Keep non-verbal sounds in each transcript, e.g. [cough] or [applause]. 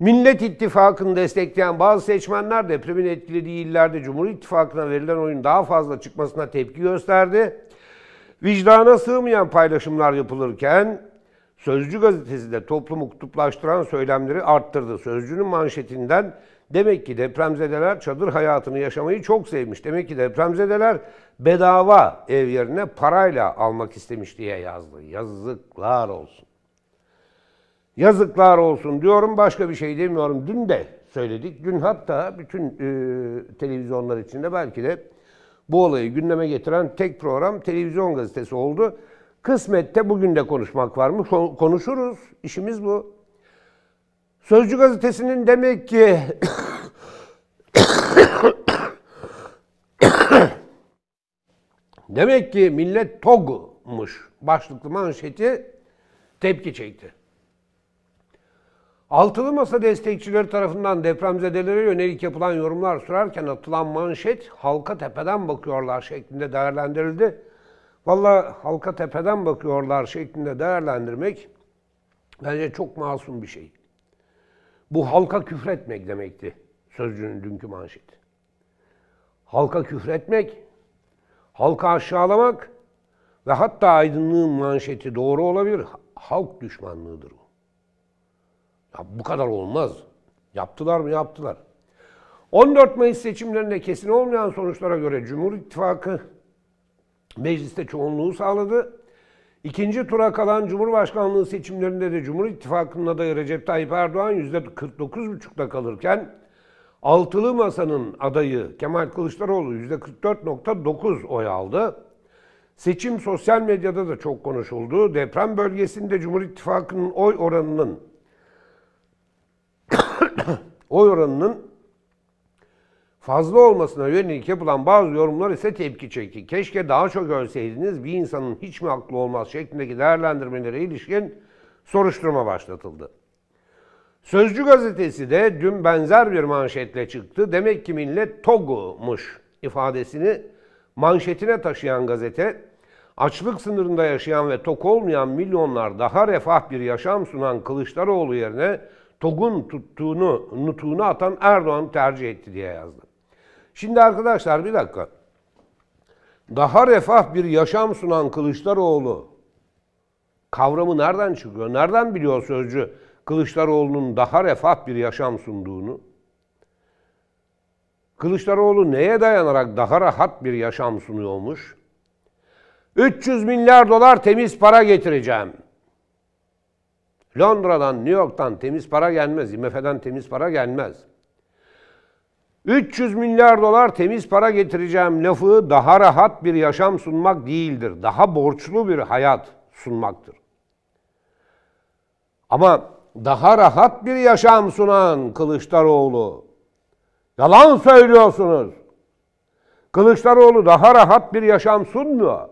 Millet İttifakı'nı destekleyen bazı seçmenler depremin etkilediği illerde Cumhur İttifakı'na verilen oyun daha fazla çıkmasına tepki gösterdi. Vicdana sığmayan paylaşımlar yapılırken Sözcü gazetesi de toplumu kutuplaştıran söylemleri arttırdı. Sözcünün manşetinden demek ki depremzedeler çadır hayatını yaşamayı çok sevmiş. Demek ki depremzedeler bedava ev yerine parayla almak istemiş diye yazdı. Yazıklar olsun. Yazıklar olsun diyorum başka bir şey demiyorum. Dün de söyledik. Dün hatta bütün e, televizyonlar içinde belki de bu olayı gündeme getiren tek program televizyon gazetesi oldu. Kısmette bugün de konuşmak var mı? Konuşuruz. İşimiz bu. Sözcü gazetesinin demek ki [coughs] demek ki millet TOG'muş başlıklı manşeti tepki çekti. Altılı Masa destekçileri tarafından depremzedelere yönelik yapılan yorumlar sürerken atılan manşet halka tepeden bakıyorlar şeklinde değerlendirildi. Valla halka tepeden bakıyorlar şeklinde değerlendirmek bence çok masum bir şey. Bu halka küfretmek demekti sözcüğün dünkü manşeti. Halka küfretmek, halka aşağılamak ve hatta aydınlığın manşeti doğru olabilir. Halk düşmanlığıdır ya bu kadar olmaz. Yaptılar mı? Yaptılar. 14 Mayıs seçimlerinde kesin olmayan sonuçlara göre Cumhur İttifakı mecliste çoğunluğu sağladı. İkinci tura kalan Cumhurbaşkanlığı seçimlerinde de Cumhur İttifakı'nın adayı Recep Tayyip Erdoğan %49,5'da kalırken Altılı Masa'nın adayı Kemal Kılıçdaroğlu %44,9 oy aldı. Seçim sosyal medyada da çok konuşuldu. Deprem bölgesinde Cumhur İttifakı'nın oy oranının [coughs] oy oranının fazla olmasına yönelik yapılan bazı yorumlar ise tepki çekti. Keşke daha çok ölseydiniz bir insanın hiç mi aklı olmaz şeklindeki değerlendirmelere ilişkin soruşturma başlatıldı. Sözcü gazetesi de dün benzer bir manşetle çıktı. Demek ki millet Togu'muş ifadesini manşetine taşıyan gazete, açlık sınırında yaşayan ve tok olmayan milyonlar daha refah bir yaşam sunan Kılıçdaroğlu yerine TOG'un tuttuğunu, nutuğunu atan Erdoğan tercih etti diye yazdı. Şimdi arkadaşlar bir dakika. Daha refah bir yaşam sunan Kılıçdaroğlu kavramı nereden çıkıyor? Nereden biliyor sözcü Kılıçdaroğlu'nun daha refah bir yaşam sunduğunu? Kılıçdaroğlu neye dayanarak daha rahat bir yaşam sunuyormuş? 300 milyar dolar temiz para getireceğim.'' Londra'dan, New York'tan temiz para gelmez. IMF'den temiz para gelmez. 300 milyar dolar temiz para getireceğim lafı daha rahat bir yaşam sunmak değildir. Daha borçlu bir hayat sunmaktır. Ama daha rahat bir yaşam sunan Kılıçdaroğlu yalan söylüyorsunuz. Kılıçdaroğlu daha rahat bir yaşam sunmuyor.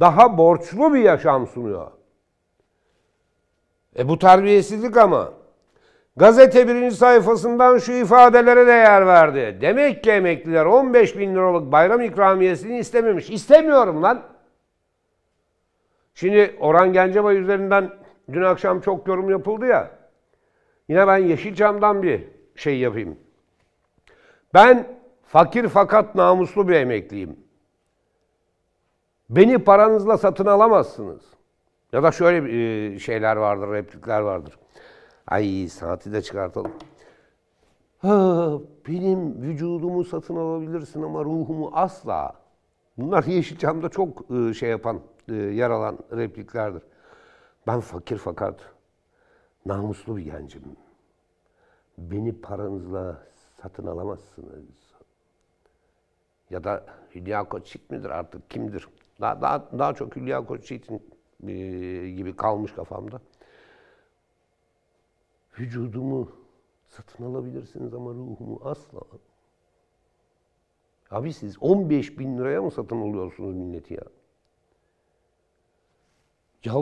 Daha borçlu bir yaşam sunuyor. E bu terbiyesizlik ama. Gazete birinci sayfasından şu ifadelere değer verdi. Demek ki emekliler 15 bin liralık bayram ikramiyesini istememiş. İstemiyorum lan. Şimdi Orhan Gencebay üzerinden dün akşam çok yorum yapıldı ya. Yine ben Yeşilçam'dan bir şey yapayım. Ben fakir fakat namuslu bir emekliyim. Beni paranızla satın alamazsınız. Ya da şöyle e, şeyler vardır, replikler vardır. Ay saati de çıkartalım. Ha, benim vücudumu satın alabilirsin ama ruhumu asla. Bunlar Yeşilçam'da çok e, şey yapan, e, yer alan repliklerdir. Ben fakir fakat namuslu bir gencim. Beni paranızla satın alamazsınız. Ya da Hülya Koçik midir artık kimdir? Daha, daha, daha çok Hülya Koçik'in e, gibi kalmış kafamda. Vücudumu satın alabilirsiniz ama ruhumu asla. Abi siz 15 bin liraya mı satın alıyorsunuz milleti ya? Ya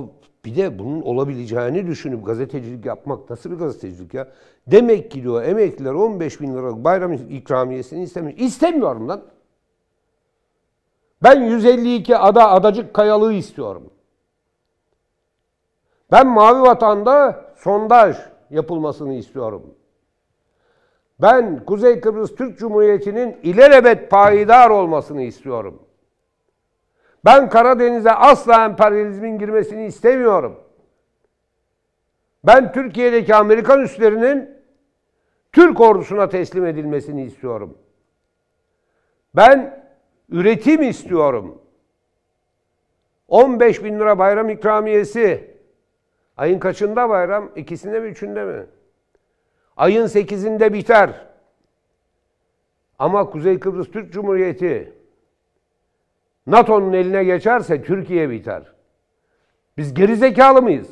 bir de bunun olabileceğini düşünüp gazetecilik yapmak nasıl bir gazetecilik ya? Demek ki diyor emekliler 15 bin liralık bayram ikramiyesini istemiyor. İstemiyorum lan. Ben 152 ada adacık kayalığı istiyorum. Ben Mavi Vatan'da sondaj yapılmasını istiyorum. Ben Kuzey Kıbrıs Türk Cumhuriyeti'nin ilelebet payidar olmasını istiyorum. Ben Karadeniz'e asla emperyalizmin girmesini istemiyorum. Ben Türkiye'deki Amerikan üslerinin Türk ordusuna teslim edilmesini istiyorum. Ben üretim istiyorum. 15 bin lira bayram ikramiyesi Ayın kaçında bayram? İkisinde mi, üçünde mi? Ayın sekizinde biter. Ama Kuzey Kıbrıs Türk Cumhuriyeti NATO'nun eline geçerse Türkiye biter. Biz gerizekalı mıyız?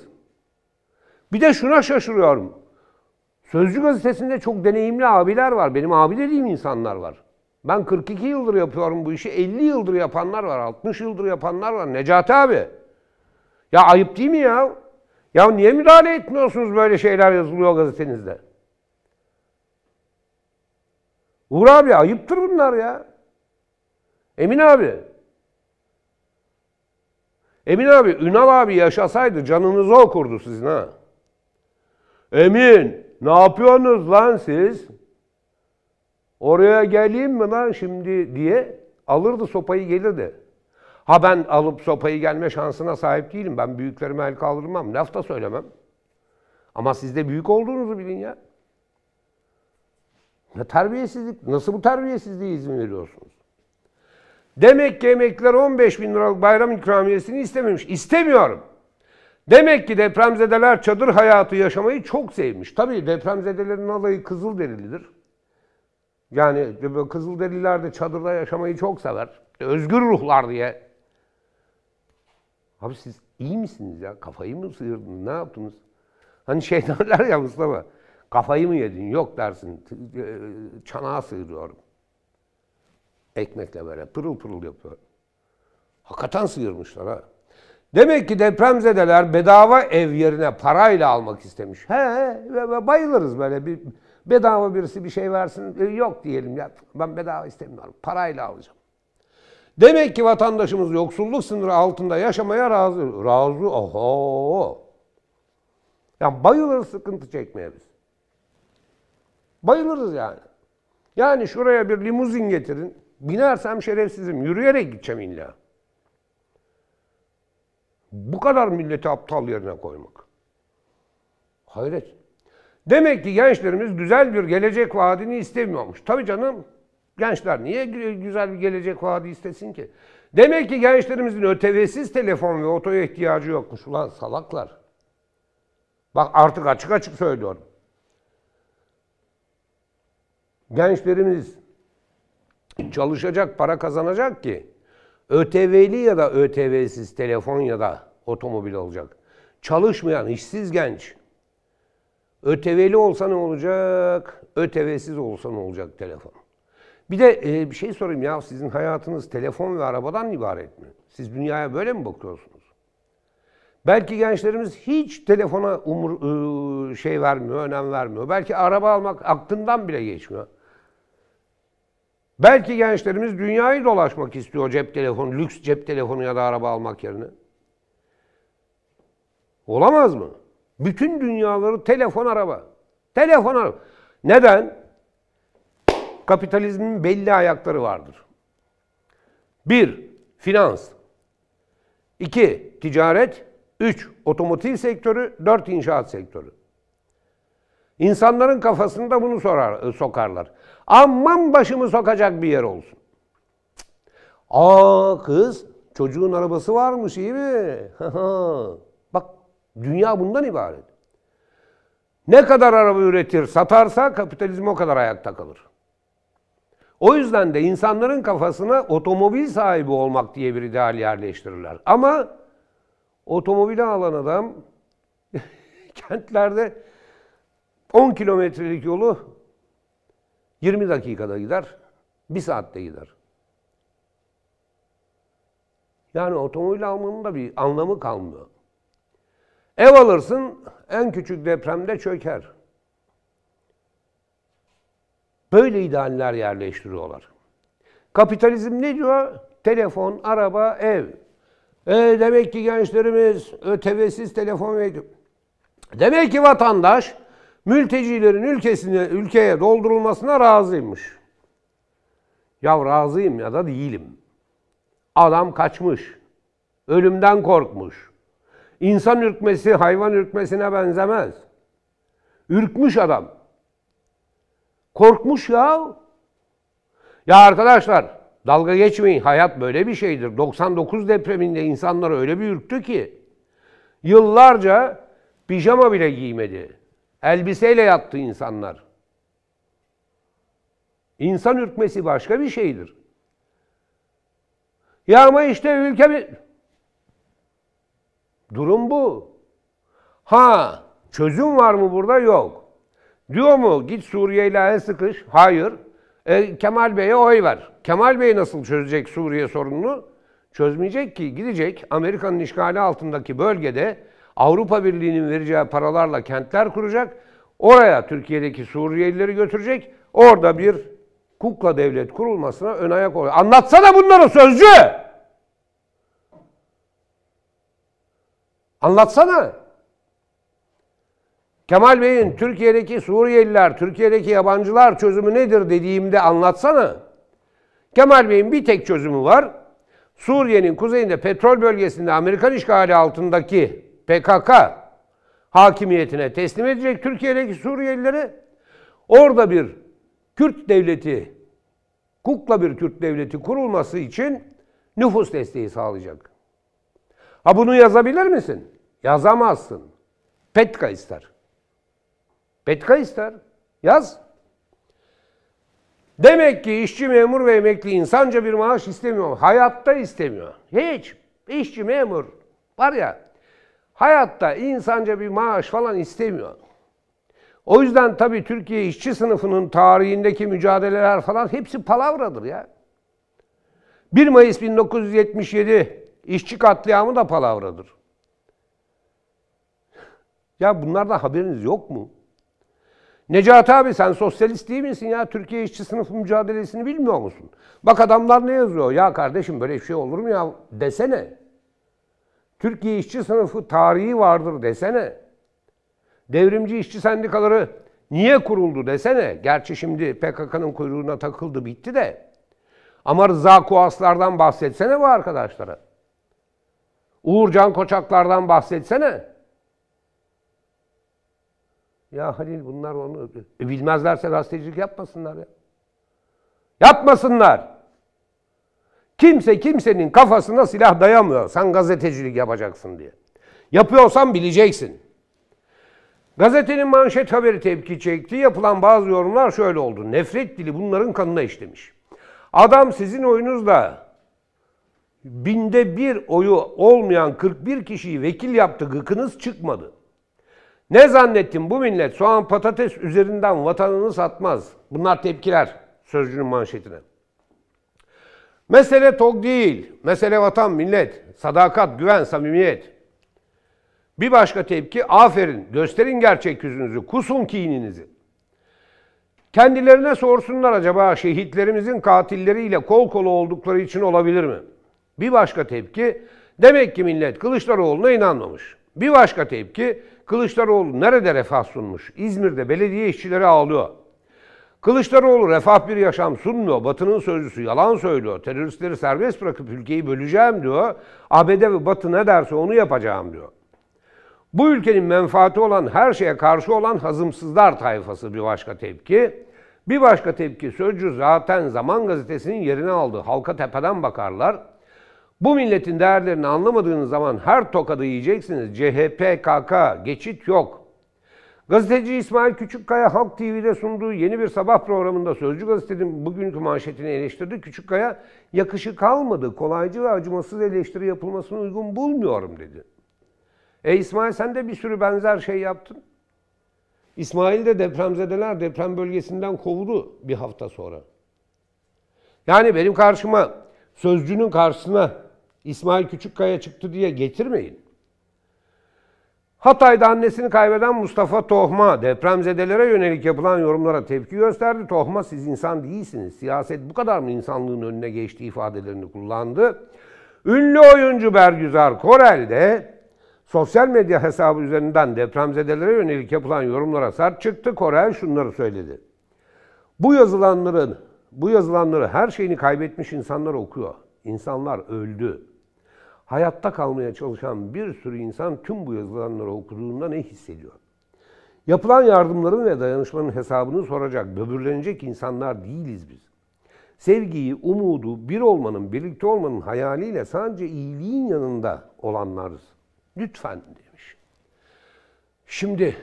Bir de şuna şaşırıyorum. Sözcü gazetesinde çok deneyimli abiler var. Benim abi dediğim insanlar var. Ben 42 yıldır yapıyorum bu işi. 50 yıldır yapanlar var. 60 yıldır yapanlar var. Necati abi. Ya ayıp değil mi ya? Ya niye müdahale etmiyorsunuz böyle şeyler yazılıyor gazetenizde? Uğur abi ayıptır bunlar ya. Emin abi. Emin abi, Ünal abi yaşasaydı canınızı okurdu sizin ha. Emin, ne yapıyorsunuz lan siz? Oraya geleyim mi lan şimdi diye alırdı sopayı gelirdi. Ha ben alıp sopayı gelme şansına sahip değilim. Ben büyüklerime el kaldırmam. Laf da söylemem. Ama siz de büyük olduğunuzu bilin ya. Ne terbiyesizlik? Nasıl bu terbiyesizliğe izin veriyorsunuz? Demek ki emekliler 15 bin liralık bayram ikramiyesini istememiş. İstemiyorum. Demek ki depremzedeler çadır hayatı yaşamayı çok sevmiş. Tabii depremzedelerin alayı Kızılderilidir. Yani Kızılderililer de çadırda yaşamayı çok sever. Özgür ruhlar diye Abi siz iyi misiniz ya? Kafayı mı sıyırdınız? Ne yaptınız? Hani şeytanlar [laughs] ya Mustafa. Kafayı mı yedin? Yok dersin. E, çanağa sıyırıyorum. Ekmekle böyle pırıl pırıl yapıyor Hakikaten sıyırmışlar ha. Demek ki depremzedeler bedava ev yerine parayla almak istemiş. He, bayılırız böyle bir bedava birisi bir şey versin. E, yok diyelim ya. Ben bedava istemiyorum. Parayla alacağım. Demek ki vatandaşımız yoksulluk sınırı altında yaşamaya razı. Razı oho. Yani bayılırız sıkıntı çekmeye biz. Bayılırız yani. Yani şuraya bir limuzin getirin. Binersem şerefsizim. Yürüyerek gideceğim illa. Bu kadar milleti aptal yerine koymak. Hayret. Demek ki gençlerimiz güzel bir gelecek vaadini istemiyormuş. Tabii canım Gençler niye güzel bir gelecek vaadi istesin ki? Demek ki gençlerimizin ÖTV'siz telefon ve otoya ihtiyacı yokmuş. Ulan salaklar. Bak artık açık açık söylüyorum. Gençlerimiz çalışacak, para kazanacak ki ÖTV'li ya da ÖTV'siz telefon ya da otomobil olacak. Çalışmayan işsiz genç. ÖTV'li olsa ne olacak? ÖTV'siz olsa ne olacak telefon? Bir de e, bir şey sorayım ya sizin hayatınız telefon ve arabadan ibaret mi? Siz dünyaya böyle mi bakıyorsunuz? Belki gençlerimiz hiç telefona umur e, şey vermiyor, önem vermiyor. Belki araba almak aklından bile geçmiyor. Belki gençlerimiz dünyayı dolaşmak istiyor cep telefonu, lüks cep telefonu ya da araba almak yerine. Olamaz mı? Bütün dünyaları telefon araba. Telefon araba. Neden? kapitalizmin belli ayakları vardır. Bir, finans. İki, ticaret. Üç, otomotiv sektörü. Dört, inşaat sektörü. İnsanların kafasında bunu sorar, e, sokarlar. Aman başımı sokacak bir yer olsun. Aa kız, çocuğun arabası varmış iyi mi? [laughs] Bak, dünya bundan ibaret. Ne kadar araba üretir, satarsa kapitalizm o kadar ayakta kalır. O yüzden de insanların kafasına otomobil sahibi olmak diye bir ideal yerleştirirler. Ama otomobili alan adam [laughs] kentlerde 10 kilometrelik yolu 20 dakikada gider, 1 saatte gider. Yani otomobil almanın da bir anlamı kalmıyor. Ev alırsın en küçük depremde çöker. Böyle idealler yerleştiriyorlar. Kapitalizm ne diyor? Telefon, araba, ev. E demek ki gençlerimiz ÖTV'siz telefon ve Demek ki vatandaş mültecilerin ülkesine, ülkeye doldurulmasına razıymış. Ya razıyım ya da değilim. Adam kaçmış. Ölümden korkmuş. İnsan ürkmesi hayvan ürkmesine benzemez. Ürkmüş adam. Korkmuş ya. Ya arkadaşlar dalga geçmeyin. Hayat böyle bir şeydir. 99 depreminde insanlar öyle bir ürktü ki yıllarca pijama bile giymedi. Elbiseyle yattı insanlar. İnsan ürkmesi başka bir şeydir. Ya ama işte ülke bir... Durum bu. Ha, çözüm var mı burada? Yok. Diyor mu git Suriye ile el sıkış? Hayır. E, Kemal Bey'e oy ver. Kemal Bey nasıl çözecek Suriye sorununu? Çözmeyecek ki gidecek Amerika'nın işgali altındaki bölgede Avrupa Birliği'nin vereceği paralarla kentler kuracak. Oraya Türkiye'deki Suriyelileri götürecek. Orada bir kukla devlet kurulmasına ön ayak oluyor. Anlatsana bunları sözcü! Anlatsana. Kemal Bey'in Türkiye'deki Suriyeliler, Türkiye'deki yabancılar çözümü nedir dediğimde anlatsana. Kemal Bey'in bir tek çözümü var. Suriye'nin kuzeyinde petrol bölgesinde Amerikan işgali altındaki PKK hakimiyetine teslim edecek Türkiye'deki Suriyelileri. Orada bir Kürt devleti, kukla bir Kürt devleti kurulması için nüfus desteği sağlayacak. Ha bunu yazabilir misin? Yazamazsın. Petka ister. Petka ister. Yaz. Demek ki işçi, memur ve emekli insanca bir maaş istemiyor. Hayatta istemiyor. Hiç. İşçi, memur var ya hayatta insanca bir maaş falan istemiyor. O yüzden tabii Türkiye işçi sınıfının tarihindeki mücadeleler falan hepsi palavradır ya. 1 Mayıs 1977 işçi katliamı da palavradır. Ya bunlardan haberiniz yok mu? Necat abi sen sosyalist değil misin ya? Türkiye işçi sınıfı mücadelesini bilmiyor musun? Bak adamlar ne yazıyor? Ya kardeşim böyle bir şey olur mu ya? Desene. Türkiye işçi sınıfı tarihi vardır desene. Devrimci işçi sendikaları niye kuruldu desene. Gerçi şimdi PKK'nın kuyruğuna takıldı bitti de. Ama Rıza Kuaslardan bahsetsene bu arkadaşlara. Uğurcan Koçaklardan bahsetsene. Ya Halil bunlar onu e, bilmezlerse gazetecilik yapmasınlar ya. Yapmasınlar. Kimse kimsenin kafasına silah dayamıyor. Sen gazetecilik yapacaksın diye. Yapıyorsan bileceksin. Gazetenin manşet haberi tepki çekti. Yapılan bazı yorumlar şöyle oldu. Nefret dili bunların kanına işlemiş. Adam sizin oyunuzla binde bir oyu olmayan 41 kişiyi vekil yaptı. Gıkınız çıkmadı. Ne zannettin bu millet soğan patates üzerinden vatanını satmaz. Bunlar tepkiler sözcünün manşetine. Mesele tok değil. Mesele vatan, millet, sadakat, güven, samimiyet. Bir başka tepki aferin gösterin gerçek yüzünüzü, kusun kininizi. Kendilerine sorsunlar acaba şehitlerimizin katilleriyle kol kola oldukları için olabilir mi? Bir başka tepki demek ki millet Kılıçdaroğlu'na inanmamış. Bir başka tepki Kılıçdaroğlu nerede refah sunmuş? İzmir'de belediye işçileri ağlıyor. Kılıçdaroğlu refah bir yaşam sunmuyor. Batı'nın sözcüsü yalan söylüyor. Teröristleri serbest bırakıp ülkeyi böleceğim diyor. ABD ve Batı ne derse onu yapacağım diyor. Bu ülkenin menfaati olan her şeye karşı olan hazımsızlar tayfası bir başka tepki. Bir başka tepki sözcü zaten Zaman Gazetesi'nin yerini aldı. Halka tepeden bakarlar. Bu milletin değerlerini anlamadığınız zaman her tokadı yiyeceksiniz. CHP, KK, geçit yok. Gazeteci İsmail Küçükkaya Halk TV'de sunduğu yeni bir sabah programında Sözcü Gazete'nin bugünkü manşetini eleştirdi. Küçükkaya yakışı kalmadı, kolaycı ve acımasız eleştiri yapılmasını uygun bulmuyorum dedi. E İsmail sen de bir sürü benzer şey yaptın. İsmail de depremzedeler deprem bölgesinden kovuldu bir hafta sonra. Yani benim karşıma, sözcünün karşısına İsmail Küçükkaya çıktı diye getirmeyin. Hatay'da annesini kaybeden Mustafa Tohma depremzedelere yönelik yapılan yorumlara tepki gösterdi. Tohma siz insan değilsiniz. Siyaset bu kadar mı insanlığın önüne geçti ifadelerini kullandı. Ünlü oyuncu Bergüzar Korel de sosyal medya hesabı üzerinden depremzedelere yönelik yapılan yorumlara sert çıktı. Korel şunları söyledi. Bu yazılanların bu yazılanları her şeyini kaybetmiş insanlar okuyor. İnsanlar öldü hayatta kalmaya çalışan bir sürü insan tüm bu yazılanları okuduğunda ne hissediyor? Yapılan yardımların ve dayanışmanın hesabını soracak, böbürlenecek insanlar değiliz biz. Sevgiyi, umudu, bir olmanın, birlikte olmanın hayaliyle sadece iyiliğin yanında olanlarız. Lütfen demiş. Şimdi,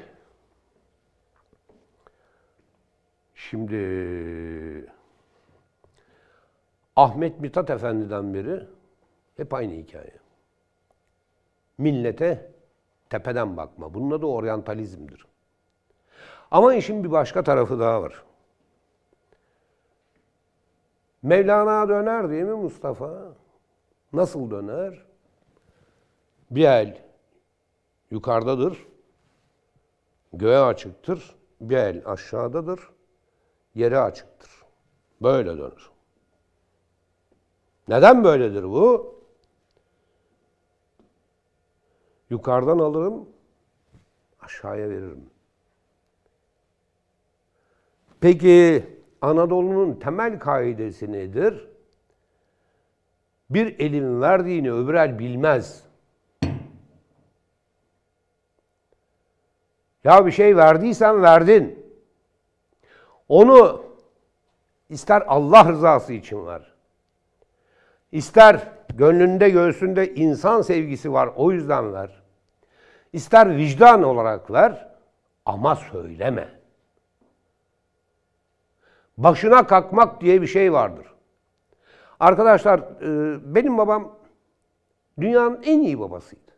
şimdi Ahmet Mithat Efendi'den beri hep aynı hikaye. Millete tepeden bakma. Bunun adı oryantalizmdir. Ama işin bir başka tarafı daha var. Mevlana döner değil mi Mustafa? Nasıl döner? Bir el yukarıdadır, göğe açıktır. Bir el aşağıdadır, yere açıktır. Böyle döner. Neden böyledir bu? Yukarıdan alırım, aşağıya veririm. Peki Anadolu'nun temel kaidesi nedir? Bir elin verdiğini öbür el bilmez. Ya bir şey verdiysen verdin. Onu ister Allah rızası için ver. İster gönlünde göğsünde insan sevgisi var o yüzden ver. İster vicdan olarak ver ama söyleme. Başına kalkmak diye bir şey vardır. Arkadaşlar e, benim babam dünyanın en iyi babasıydı.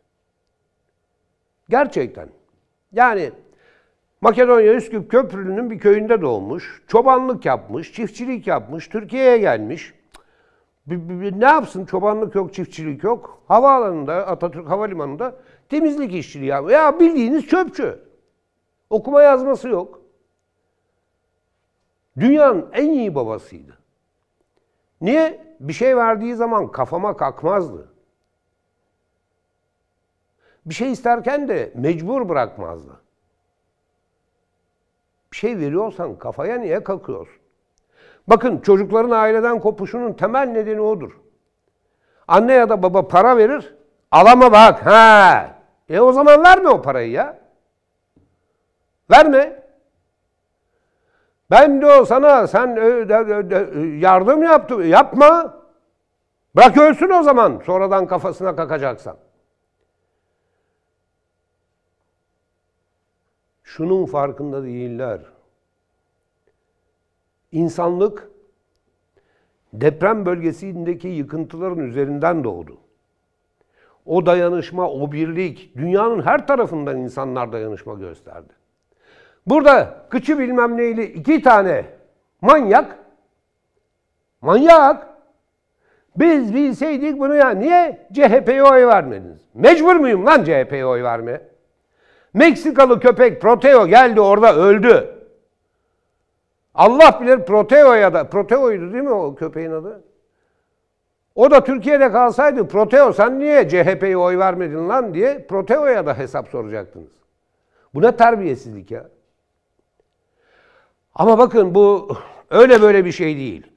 Gerçekten. Yani Makedonya Üsküp Köprülü'nün bir köyünde doğmuş, çobanlık yapmış, çiftçilik yapmış, Türkiye'ye gelmiş ne yapsın? Çobanlık yok, çiftçilik yok. Havaalanında, Atatürk Havalimanı'nda temizlik işçiliği ya. Ya bildiğiniz çöpçü. Okuma yazması yok. Dünyanın en iyi babasıydı. Niye? Bir şey verdiği zaman kafama kalkmazdı. Bir şey isterken de mecbur bırakmazdı. Bir şey veriyorsan kafaya niye kalkıyorsun? Bakın çocukların aileden kopuşunun temel nedeni odur. Anne ya da baba para verir, alama bak ha. E o zaman verme o parayı ya. Verme. Ben diyor sana sen yardım yaptım. Yapma. Bırak ölsün o zaman sonradan kafasına kakacaksan. Şunun farkında değiller insanlık deprem bölgesindeki yıkıntıların üzerinden doğdu. O dayanışma, o birlik dünyanın her tarafından insanlar dayanışma gösterdi. Burada kıçı bilmem neyli iki tane manyak, manyak biz bilseydik bunu ya niye CHP'ye oy vermediniz? Mecbur muyum lan CHP'ye oy verme? Meksikalı köpek Proteo geldi orada öldü. Allah bilir Proteo ya da Proteo'ydu değil mi o köpeğin adı? O da Türkiye'de kalsaydı Proteo sen niye CHP'ye oy vermedin lan diye Proteo'ya da hesap soracaktınız. Bu ne terbiyesizlik ya? Ama bakın bu öyle böyle bir şey değil.